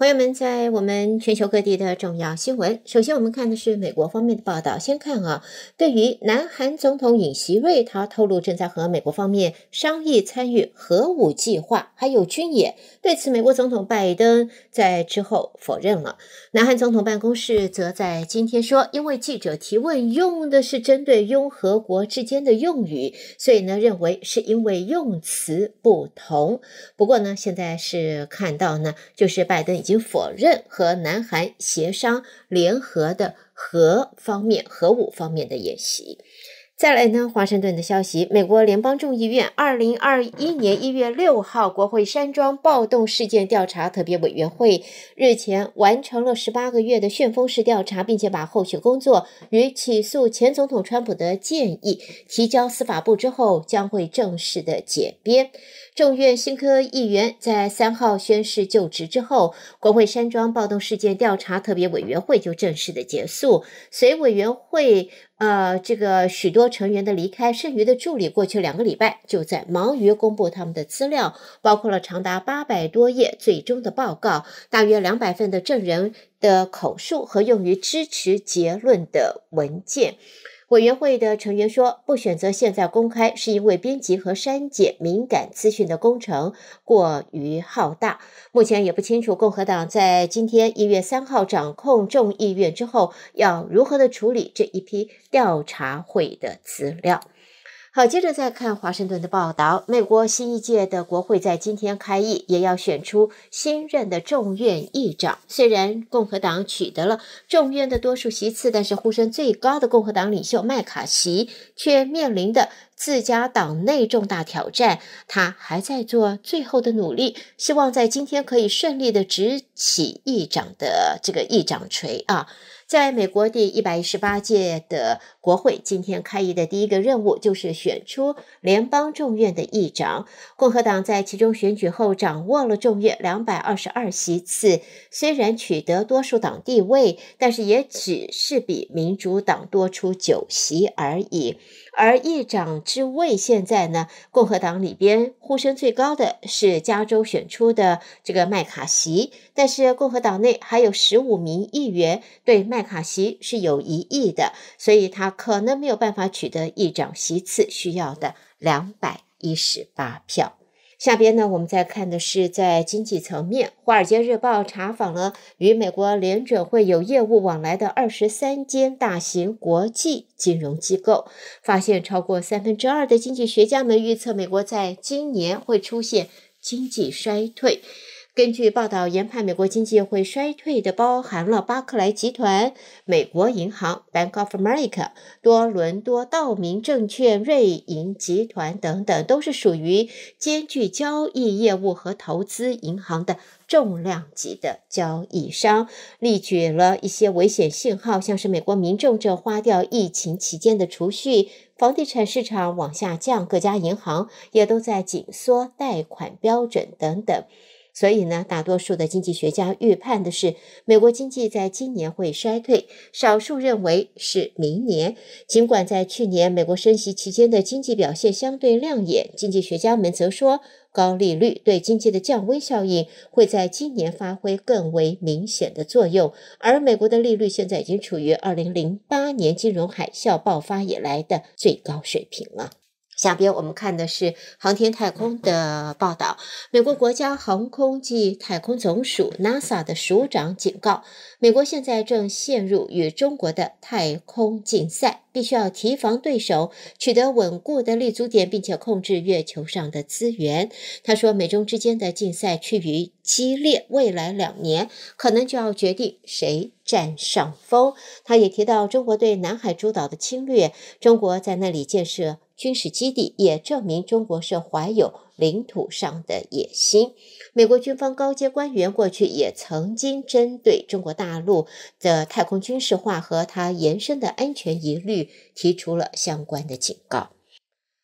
朋友们，在我们全球各地的重要新闻，首先我们看的是美国方面的报道。先看啊，对于南韩总统尹锡瑞，他透露正在和美国方面商议参与核武计划，还有军演。对此，美国总统拜登在之后否认了。南韩总统办公室则在今天说，因为记者提问用的是针对拥核国之间的用语，所以呢，认为是因为用词不同。不过呢，现在是看到呢，就是拜登。已否认和南韩协商联合的核方面核武方面的演习。再来呢，华盛顿的消息：美国联邦众议院，二零二一年一月六号，国会山庄暴动事件调查特别委员会日前完成了十八个月的旋风式调查，并且把后续工作与起诉前总统川普的建议提交司法部之后，将会正式的解编。众院新科议员在三号宣誓就职之后，国会山庄暴动事件调查特别委员会就正式的结束。随委员会，呃，这个许多成员的离开，剩余的助理过去两个礼拜就在忙于公布他们的资料，包括了长达八百多页最终的报告，大约两百份的证人的口述和用于支持结论的文件。委员会的成员说，不选择现在公开，是因为编辑和删减敏感资讯的工程过于浩大。目前也不清楚共和党在今天一月三号掌控众议院之后要如何的处理这一批调查会的资料。好，接着再看华盛顿的报道。美国新一届的国会在今天开议，也要选出新任的众院议长。虽然共和党取得了众院的多数席次，但是呼声最高的共和党领袖麦卡锡却面临的自家党内重大挑战，他还在做最后的努力，希望在今天可以顺利的执起议长的这个议长锤啊。在美国第一百一十八届的国会今天开议的第一个任务就是选出联邦众院的议长。共和党在其中选举后掌握了众院两百二十二席次，虽然取得多数党地位，但是也只是比民主党多出九席而已。而议长之位现在呢，共和党里边呼声最高的是加州选出的这个麦卡锡，但是共和党内还有十五名议员对麦卡锡是有疑议的，所以他可能没有办法取得议长席次需要的两百一十八票。下边呢，我们再看的是在经济层面，华尔街日报查访了与美国联准会有业务往来的二十三间大型国际金融机构，发现超过三分之二的经济学家们预测，美国在今年会出现经济衰退。根据报道研判，美国经济会衰退的，包含了巴克莱集团、美国银行 （Bank of America）、多伦多道明证券、瑞银集团等等，都是属于兼具交易业务和投资银行的重量级的交易商。例举了一些危险信号，像是美国民众正花掉疫情期间的储蓄，房地产市场往下降，各家银行也都在紧缩贷款标准等等。所以呢，大多数的经济学家预判的是，美国经济在今年会衰退，少数认为是明年。尽管在去年美国升息期间的经济表现相对亮眼，经济学家们则说，高利率对经济的降温效应会在今年发挥更为明显的作用。而美国的利率现在已经处于2008年金融海啸爆发以来的最高水平了。下边我们看的是航天太空的报道。美国国家航空暨太空总署 NASA 的署长警告，美国现在正陷入与中国的太空竞赛，必须要提防对手取得稳固的立足点，并且控制月球上的资源。他说，美中之间的竞赛趋于激烈，未来两年可能就要决定谁占上风。他也提到中国对南海诸岛的侵略，中国在那里建设。军事基地也证明中国是怀有领土上的野心。美国军方高阶官员过去也曾经针对中国大陆的太空军事化和它延伸的安全疑虑提出了相关的警告。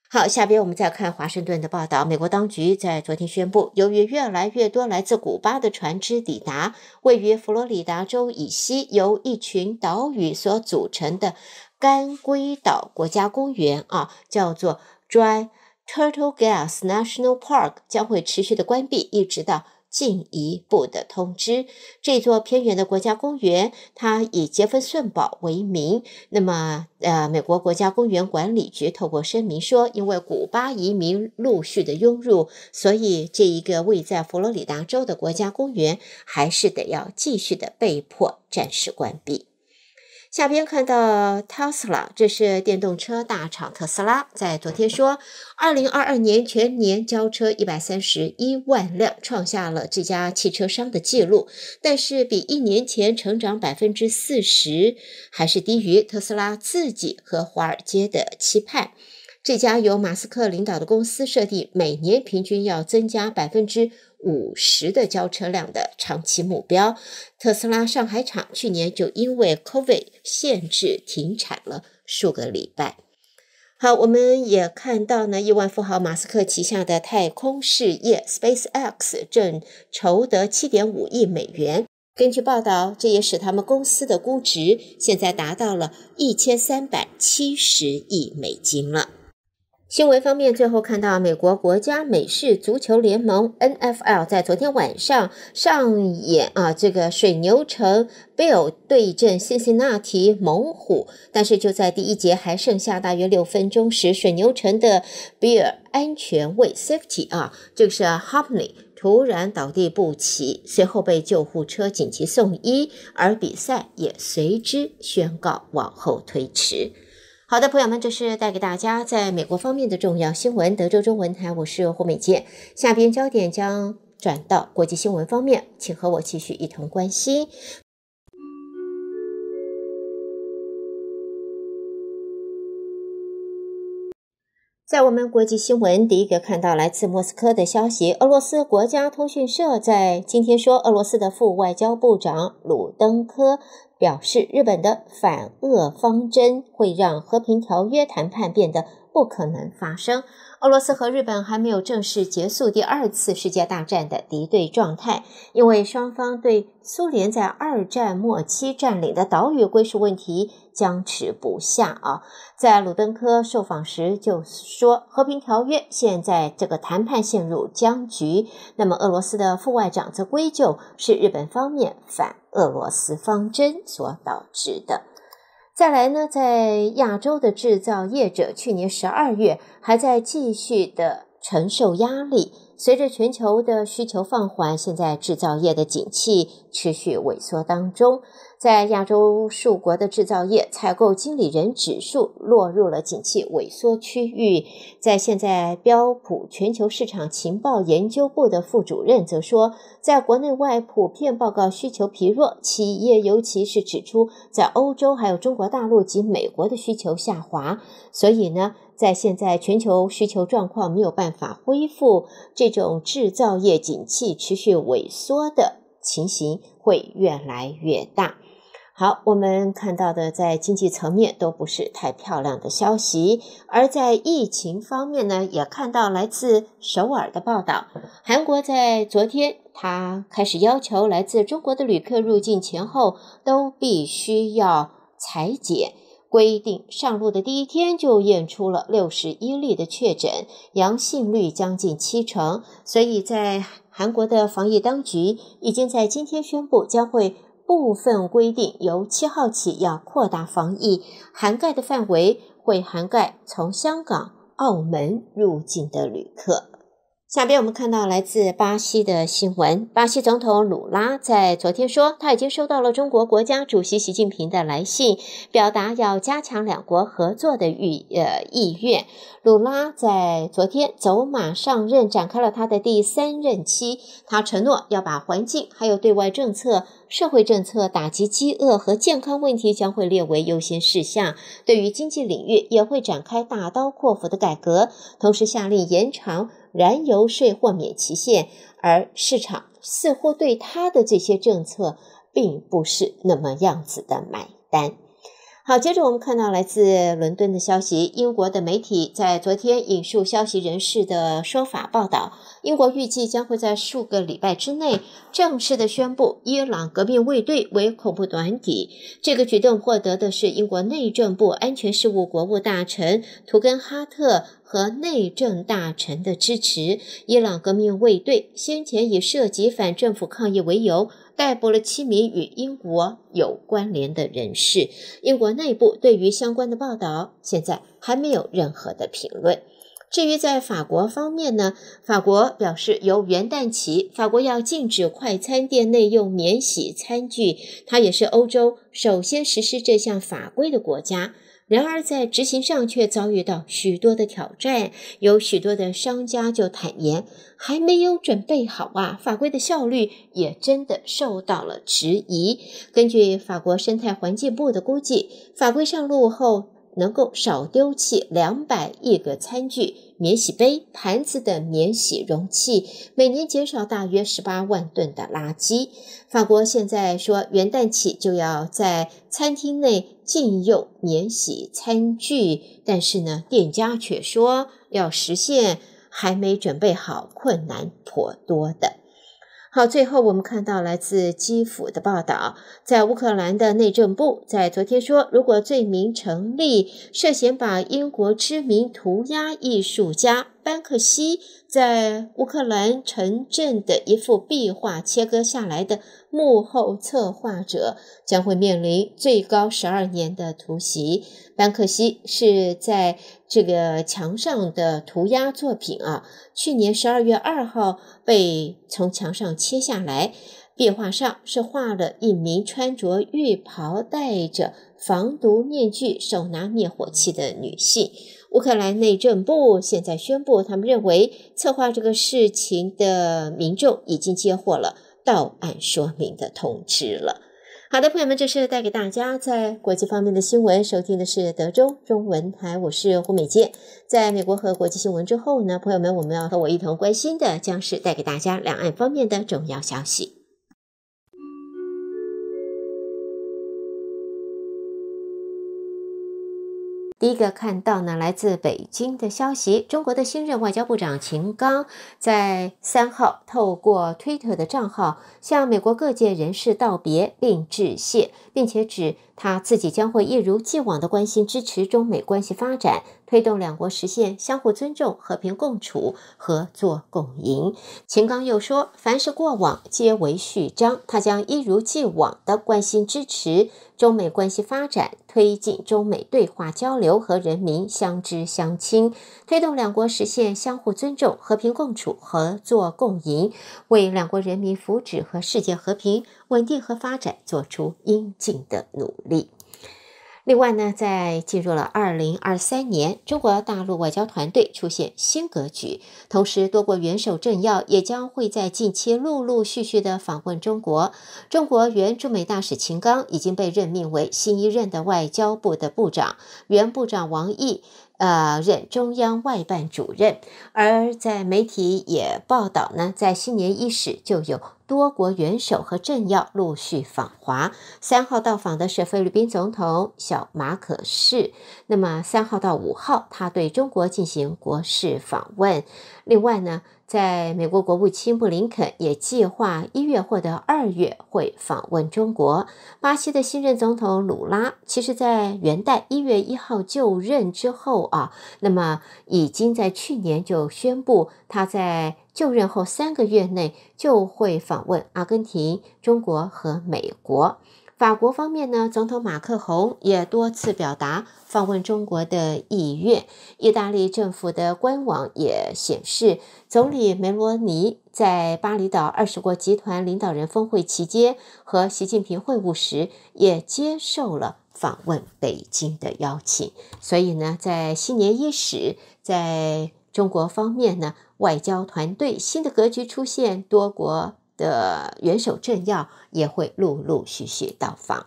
好，下边我们再看华盛顿的报道。美国当局在昨天宣布，由于越来越多来自古巴的船只抵达位于佛罗里达州以西由一群岛屿所组成的。干龟岛国家公园啊，叫做 Dry Turtle g a l s National Park，将会持续的关闭，一直到进一步的通知。这座偏远的国家公园，它以杰弗逊堡为名。那么，呃，美国国家公园管理局透过声明说，因为古巴移民陆续的涌入，所以这一个位在佛罗里达州的国家公园，还是得要继续的被迫暂时关闭。下边看到特斯拉，这是电动车大厂特斯拉，在昨天说，二零二二年全年交车一百三十一万辆，创下了这家汽车商的记录。但是比一年前成长百分之四十，还是低于特斯拉自己和华尔街的期盼。这家由马斯克领导的公司设定每年平均要增加百分之五十的交车量的长期目标。特斯拉上海厂去年就因为 COVID 限制停产了数个礼拜。好，我们也看到呢，亿万富豪马斯克旗下的太空事业 SpaceX 正筹得七点五亿美元。根据报道，这也使他们公司的估值现在达到了一千三百七十亿美金了。新闻方面，最后看到美国国家美式足球联盟 N F L 在昨天晚上上演啊，这个水牛城 b i l l 对阵辛辛那提猛虎，但是就在第一节还剩下大约六分钟时，水牛城的 b i l l 安全卫 Safety 啊，这个是 h u m p n e y 突然倒地不起，随后被救护车紧急送医，而比赛也随之宣告往后推迟。好的，朋友们，这是带给大家在美国方面的重要新闻。德州中文台，我是胡美杰。下边焦点将转到国际新闻方面，请和我继续一同关心。在我们国际新闻，第一个看到来自莫斯科的消息：俄罗斯国家通讯社在今天说，俄罗斯的副外交部长鲁登科。表示，日本的反俄方针会让和平条约谈判变得。不可能发生。俄罗斯和日本还没有正式结束第二次世界大战的敌对状态，因为双方对苏联在二战末期占领的岛屿归属问题僵持不下啊。在鲁登科受访时就说：“和平条约现在这个谈判陷入僵局。”那么俄罗斯的副外长则归咎是日本方面反俄罗斯方针所导致的。再来呢，在亚洲的制造业者，去年十二月还在继续的承受压力，随着全球的需求放缓，现在制造业的景气持续萎缩当中。在亚洲数国的制造业采购经理人指数落入了景气萎缩区域。在现在标普全球市场情报研究部的副主任则说，在国内外普遍报告需求疲弱，企业尤其是指出在欧洲、还有中国大陆及美国的需求下滑。所以呢，在现在全球需求状况没有办法恢复，这种制造业景气持续萎缩的。情形会越来越大。好，我们看到的在经济层面都不是太漂亮的消息，而在疫情方面呢，也看到来自首尔的报道。韩国在昨天，他开始要求来自中国的旅客入境前后都必须要裁剪，规定上路的第一天就验出了六十一例的确诊，阳性率将近七成。所以在韩国的防疫当局已经在今天宣布，将会部分规定由七号起要扩大防疫涵盖的范围，会涵盖从香港、澳门入境的旅客。下边我们看到来自巴西的新闻。巴西总统鲁拉在昨天说，他已经收到了中国国家主席习近平的来信，表达要加强两国合作的意呃意愿。鲁拉在昨天走马上任，展开了他的第三任期。他承诺要把环境、还有对外政策、社会政策、打击饥饿和健康问题将会列为优先事项。对于经济领域，也会展开大刀阔斧的改革，同时下令延长。燃油税豁免期限，而市场似乎对他的这些政策并不是那么样子的买单。好，接着我们看到来自伦敦的消息，英国的媒体在昨天引述消息人士的说法报道，英国预计将会在数个礼拜之内正式的宣布伊朗革命卫队为恐怖团体。这个举动获得的是英国内政部安全事务国务大臣图根哈特和内政大臣的支持。伊朗革命卫队先前以涉及反政府抗议为由。逮捕了七名与英国有关联的人士。英国内部对于相关的报道，现在还没有任何的评论。至于在法国方面呢，法国表示由元旦起，法国要禁止快餐店内用免洗餐具。它也是欧洲首先实施这项法规的国家。然而，在执行上却遭遇到许多的挑战，有许多的商家就坦言还没有准备好啊。法规的效率也真的受到了迟疑。根据法国生态环境部的估计，法规上路后能够少丢弃两百亿个餐具。免洗杯、盘子等免洗容器，每年减少大约十八万吨的垃圾。法国现在说元旦起就要在餐厅内禁用免洗餐具，但是呢，店家却说要实现还没准备好，困难颇多的。好，最后我们看到来自基辅的报道，在乌克兰的内政部在昨天说，如果罪名成立，涉嫌把英国知名涂鸦艺术家。班克西在乌克兰城镇的一幅壁画切割下来的幕后策划者将会面临最高十二年的徒袭。班克西是在这个墙上的涂鸦作品啊，去年十二月二号被从墙上切下来。壁画上是画了一名穿着浴袍戴着。防毒面具、手拿灭火器的女性。乌克兰内政部现在宣布，他们认为策划这个事情的民众已经接获了到案说明的通知了。好的，朋友们，这是带给大家在国际方面的新闻。收听的是德州中文台，我是胡美剑。在美国和国际新闻之后呢，朋友们，我们要和我一同关心的将是带给大家两岸方面的重要消息。第一个看到呢，来自北京的消息，中国的新任外交部长秦刚在三号透过推特的账号向美国各界人士道别并致谢，并且指他自己将会一如既往的关心支持中美关系发展。推动两国实现相互尊重、和平共处、合作共赢。秦刚又说：“凡是过往，皆为序章。他将一如既往的关心支持中美关系发展，推进中美对话交流和人民相知相亲，推动两国实现相互尊重、和平共处、合作共赢，为两国人民福祉和世界和平、稳定和发展做出应尽的努力。”另外呢，在进入了二零二三年，中国大陆外交团队出现新格局，同时多国元首政要也将会在近期陆陆续续的访问中国。中国原驻美大使秦刚已经被任命为新一任的外交部的部长，原部长王毅呃任中央外办主任。而在媒体也报道呢，在新年伊始就有。多国元首和政要陆续访华。三号到访的是菲律宾总统小马可世，那么三号到五号，他对中国进行国事访问。另外呢？在美国国务卿布林肯也计划一月或者二月会访问中国。巴西的新任总统鲁拉，其实，在元旦一月一号就任之后啊，那么已经在去年就宣布，他在就任后三个月内就会访问阿根廷、中国和美国。法国方面呢，总统马克龙也多次表达访问中国的意愿。意大利政府的官网也显示，总理梅罗尼在巴厘岛二十国集团领导人峰会期间和习近平会晤时，也接受了访问北京的邀请。所以呢，在新年伊始，在中国方面呢，外交团队新的格局出现，多国。的元首政要也会陆陆续续到访。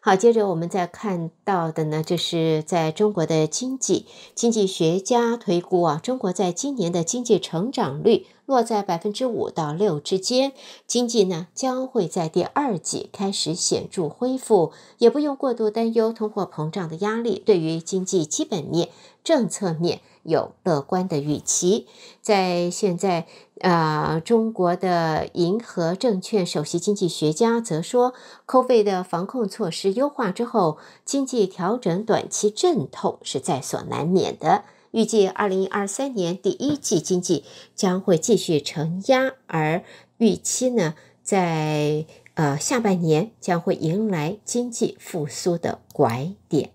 好，接着我们再看到的呢，就是在中国的经济，经济学家推估啊，中国在今年的经济成长率落在百分之五到六之间，经济呢将会在第二季开始显著恢复，也不用过度担忧通货膨胀的压力。对于经济基本面、政策面。有乐观的预期，在现在，呃，中国的银河证券首席经济学家则说，COVID 的防控措施优化之后，经济调整短期阵痛是在所难免的。预计二零二三年第一季经济将会继续承压，而预期呢，在呃下半年将会迎来经济复苏的拐点。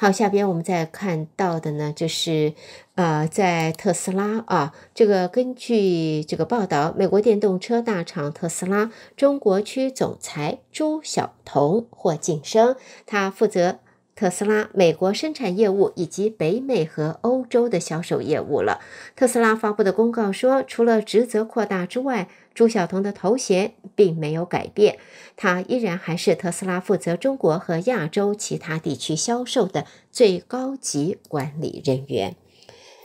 好，下边我们再看到的呢，就是，呃，在特斯拉啊，这个根据这个报道，美国电动车大厂特斯拉中国区总裁朱晓彤获晋升，他负责。特斯拉美国生产业务以及北美和欧洲的销售业务了。特斯拉发布的公告说，除了职责扩大之外，朱晓彤的头衔并没有改变，他依然还是特斯拉负责中国和亚洲其他地区销售的最高级管理人员。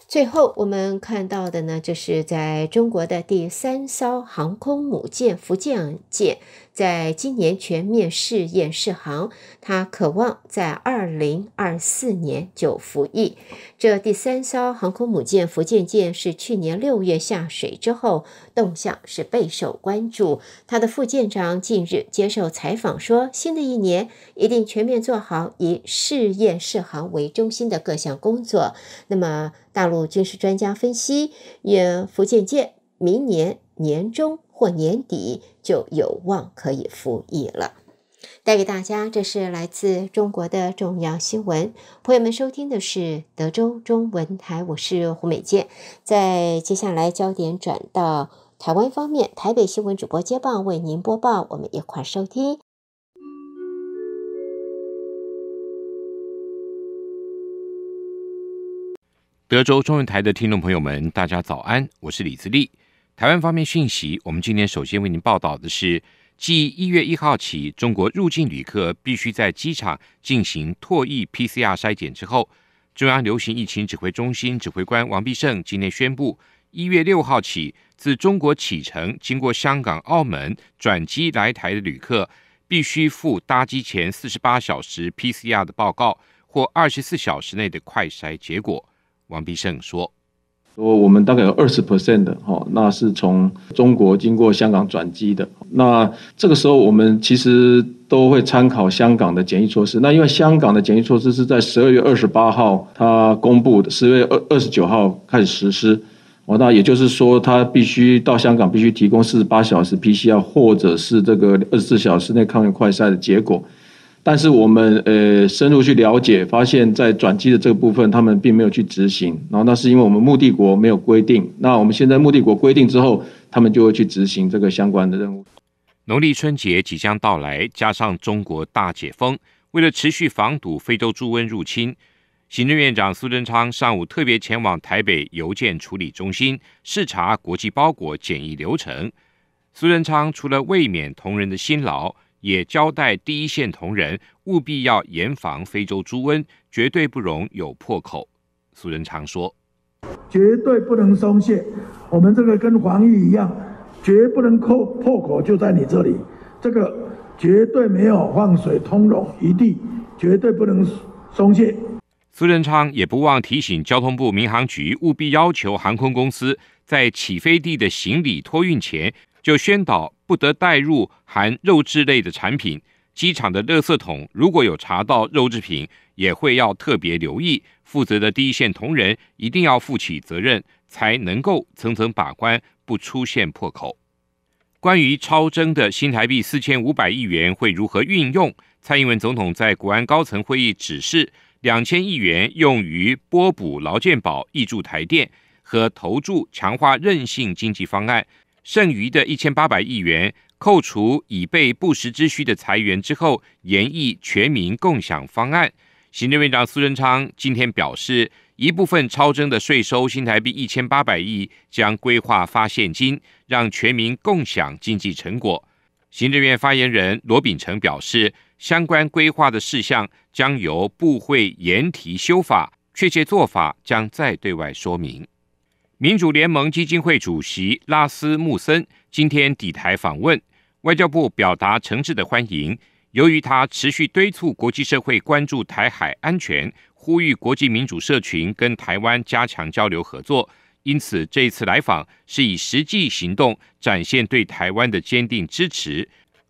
最后，我们看到的呢，就是在中国的第三艘航空母舰“福建舰”。在今年全面试验试航，他渴望在二零二四年就服役。这第三艘航空母舰“福建舰”是去年六月下水之后，动向是备受关注。他的副舰长近日接受采访说：“新的一年一定全面做好以试验试航为中心的各项工作。”那么，大陆军事专家分析，福建舰明年。年终或年底就有望可以服役了。带给大家这是来自中国的重要新闻。朋友们收听的是德州中文台，我是胡美健。在接下来，焦点转到台湾方面，台北新闻主播接棒为您播报。我们一块收听。德州中文台的听众朋友们，大家早安，我是李自立。台湾方面讯息，我们今天首先为您报道的是，继一月一号起，中国入境旅客必须在机场进行唾液 PCR 筛检之后，中央流行疫情指挥中心指挥官王必胜今天宣布，一月六号起，自中国启程经过香港、澳门转机来台的旅客，必须附搭机前四十八小时 PCR 的报告或二十四小时内的快筛结果。王必胜说。说我们大概有二十 percent 的哈，那是从中国经过香港转机的。那这个时候我们其实都会参考香港的检疫措施。那因为香港的检疫措施是在十二月二十八号他公布的，十月二二十九号开始实施。那也就是说，他必须到香港必须提供四十八小时 PCR 或者是这个二十四小时内抗原快筛的结果。但是我们呃深入去了解，发现，在转机的这个部分，他们并没有去执行。然后那是因为我们目的国没有规定。那我们现在目的国规定之后，他们就会去执行这个相关的任务。农历春节即将到来，加上中国大解封，为了持续防堵非洲猪瘟入侵，行政院长苏贞昌上午特别前往台北邮件处理中心视察国际包裹检疫流程。苏贞昌除了慰勉同仁的辛劳。也交代第一线同仁，务必要严防非洲猪瘟，绝对不容有破口。苏仁昌说：“绝对不能松懈，我们这个跟防疫一样，绝不能扣破口，就在你这里，这个绝对没有放水通融一地，绝对不能松懈。”苏仁昌也不忘提醒交通部民航局，务必要求航空公司，在起飞地的行李托运前就宣导。不得带入含肉质类的产品。机场的垃圾桶如果有查到肉制品，也会要特别留意。负责的第一线同仁一定要负起责任，才能够层层把关，不出现破口。关于超增的新台币四千五百亿元会如何运用，蔡英文总统在国安高层会议指示，两千亿元用于拨补劳健保、挹助台电和投注强化韧性经济方案。剩余的一千八百亿元扣除已被不时之需的裁员之后，研议全民共享方案。行政院长苏贞昌今天表示，一部分超征的税收新台币一千八百亿将规划发现金，让全民共享经济成果。行政院发言人罗秉成表示，相关规划的事项将由部会研提修法，确切做法将再对外说明。民主联盟基金会主席拉斯穆森今天抵台访问，外交部表达诚挚的欢迎。由于他持续敦促国际社会关注台海安全，呼吁国际民主社群跟台湾加强交流合作，因此这一次来访是以实际行动展现对台湾的坚定支持。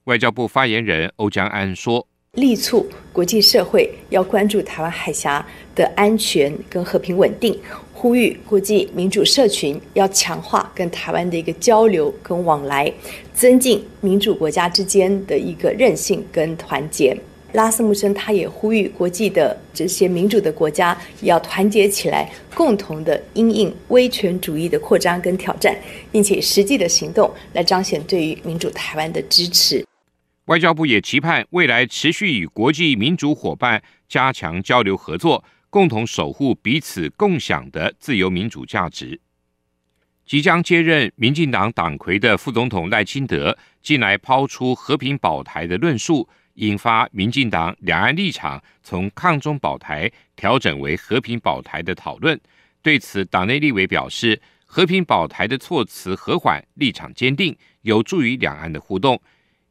外交部发言人欧江安说：“力促国际社会要关注台湾海峡的安全跟和平稳定。”呼吁国际民主社群要强化跟台湾的一个交流跟往来，增进民主国家之间的一个韧性跟团结。拉斯穆森他也呼吁国际的这些民主的国家要团结起来，共同的应应威权主义的扩张跟挑战，并且实际的行动来彰显对于民主台湾的支持。外交部也期盼未来持续与国际民主伙伴加强交流合作。共同守护彼此共享的自由民主价值。即将接任民进党党魁的副总统赖清德，近来抛出“和平保台”的论述，引发民进党两岸立场从“抗中保台”调整为“和平保台”的讨论。对此，党内立委表示，“和平保台”的措辞和缓，立场坚定，有助于两岸的互动。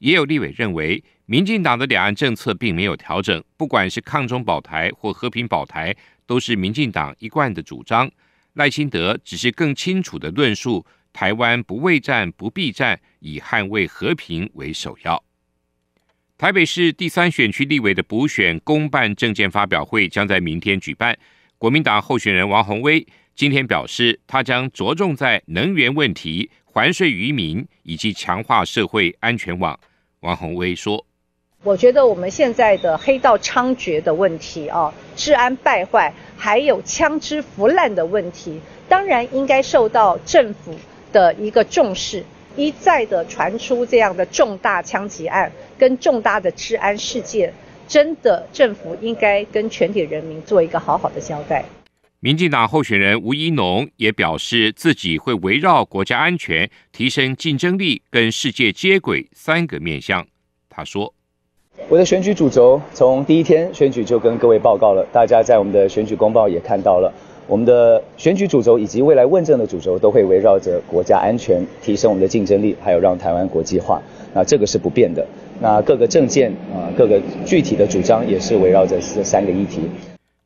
也有立委认为。民进党的两岸政策并没有调整，不管是抗中保台或和平保台，都是民进党一贯的主张。赖清德只是更清楚的论述，台湾不畏战不避战，以捍卫和平为首要。台北市第三选区立委的补选公办证件发表会将在明天举办，国民党候选人王宏威今天表示，他将着重在能源问题、还税于民以及强化社会安全网。王宏威说。我觉得我们现在的黑道猖獗的问题啊，治安败坏，还有枪支腐烂的问题，当然应该受到政府的一个重视。一再的传出这样的重大枪击案跟重大的治安事件，真的政府应该跟全体人民做一个好好的交代。民进党候选人吴怡农也表示，自己会围绕国家安全、提升竞争力、跟世界接轨三个面向。他说。我的选举主轴，从第一天选举就跟各位报告了，大家在我们的选举公报也看到了，我们的选举主轴以及未来问政的主轴，都会围绕着国家安全、提升我们的竞争力，还有让台湾国际化，那这个是不变的。那各个政见啊，各个具体的主张也是围绕着这三个议题。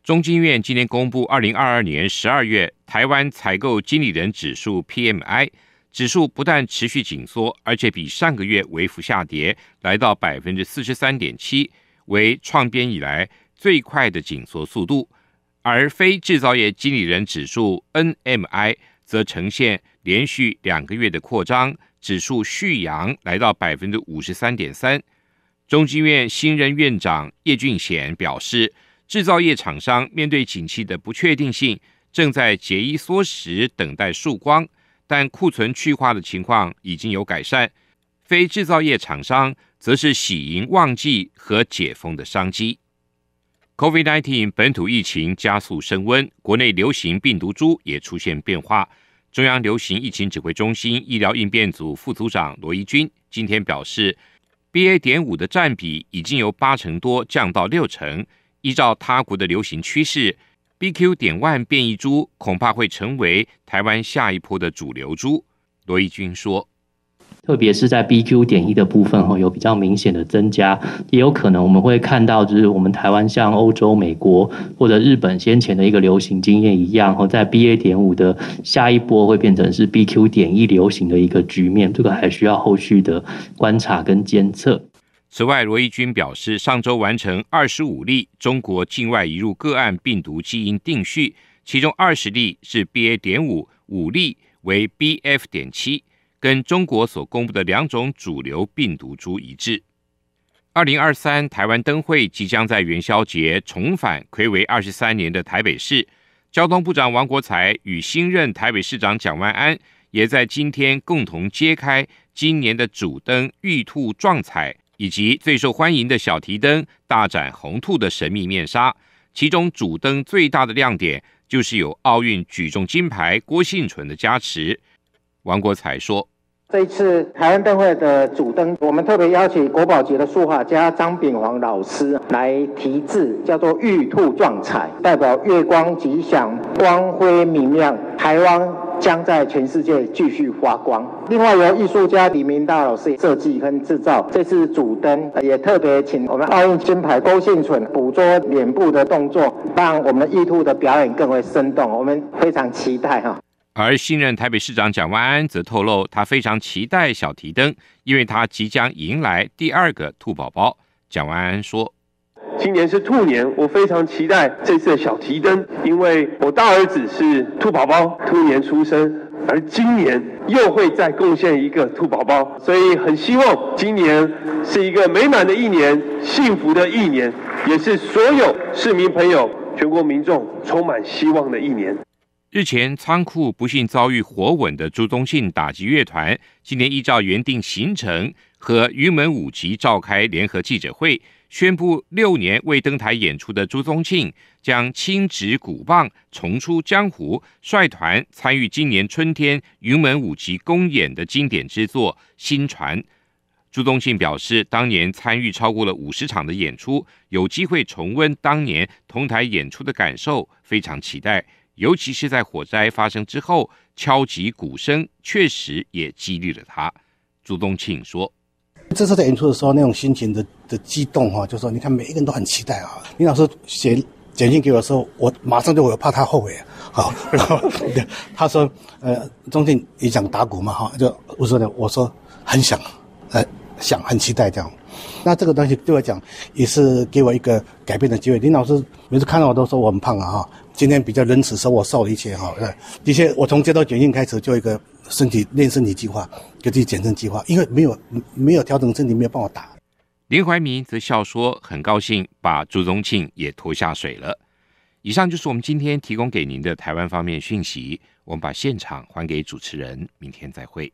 中经院今天公布二零二二年十二月台湾采购经理人指数 PMI。指数不但持续紧缩，而且比上个月微幅下跌，来到百分之四十三点七，为创编以来最快的紧缩速度。而非制造业经理人指数 NMI 则呈现连续两个月的扩张，指数续阳来到百分之五十三点三。中基院新任院长叶俊贤表示，制造业厂商面对景气的不确定性，正在节衣缩食，等待曙光。但库存去化的情况已经有改善，非制造业厂商则是喜迎旺季和解封的商机。COVID-19 本土疫情加速升温，国内流行病毒株也出现变化。中央流行疫情指挥中心医疗应变组副组长罗一军今天表示，BA. 点五的占比已经由八成多降到六成，依照他国的流行趋势。BQ. 点万变异株恐怕会成为台湾下一波的主流株，罗毅军说，特别是在 BQ. 点一的部分哈，有比较明显的增加，也有可能我们会看到，就是我们台湾像欧洲、美国或者日本先前的一个流行经验一样哈，在 BA. 点五的下一波会变成是 BQ. 点一流行的一个局面，这个还需要后续的观察跟监测。此外，罗伊军表示，上周完成二十五例中国境外移入个案病毒基因定序，其中二十例是 B A. 点五，五例为 B F. 点七，跟中国所公布的两种主流病毒株一致。二零二三台湾灯会即将在元宵节重返魁违二十三年的台北市，交通部长王国才与新任台北市长蒋万安也在今天共同揭开今年的主灯“玉兔壮彩”。以及最受欢迎的小提灯、大展红兔的神秘面纱，其中主灯最大的亮点就是有奥运举重金牌郭幸存的加持。王国才说。这次台湾灯会的主灯，我们特别邀请国宝级的书法家张炳煌老师来题字，叫做“玉兔撞彩”，代表月光吉祥、光辉明亮，台湾将在全世界继续发光。另外由艺术家李明大老师设计跟制造这次主灯，也特别请我们奥运金牌郭幸犬捕捉脸部的动作，让我们玉兔的表演更为生动。我们非常期待哈。而新任台北市长蒋万安则透露，他非常期待小提灯，因为他即将迎来第二个兔宝宝。蒋万安说：“今年是兔年，我非常期待这次小提灯，因为我大儿子是兔宝宝，兔年出生，而今年又会再贡献一个兔宝宝，所以很希望今年是一个美满的一年，幸福的一年，也是所有市民朋友、全国民众充满希望的一年。”日前，仓库不幸遭遇火吻的朱宗庆打击乐团，今年依照原定行程和云门舞集召开联合记者会，宣布六年未登台演出的朱宗庆将亲执鼓棒重出江湖，率团参与今年春天云门舞集公演的经典之作《新传》。朱宗庆表示，当年参与超过了五十场的演出，有机会重温当年同台演出的感受，非常期待。尤其是在火灾发生之后，敲击鼓声确实也激励了他。朱东庆说：“这次在演出的时候，那种心情的的激动哈，就说你看每一个人都很期待啊。林老师写简讯给我的时候，我马上就我怕他后悔。好，他说呃，中庆也想打鼓嘛哈，就我说的，我说很想，呃，想很期待这样。那这个东西对我讲，也是给我一个改变的机会。林老师每次看到我都说我很胖啊，哈。”今天比较仁慈，收我瘦了一些哈，的确，我从接到短信开始就一个身体练身体计划，给自己减重计划，因为没有没有调整身体，没有办法打。林怀民则笑说：“很高兴把朱宗庆也拖下水了。”以上就是我们今天提供给您的台湾方面讯息。我们把现场还给主持人，明天再会。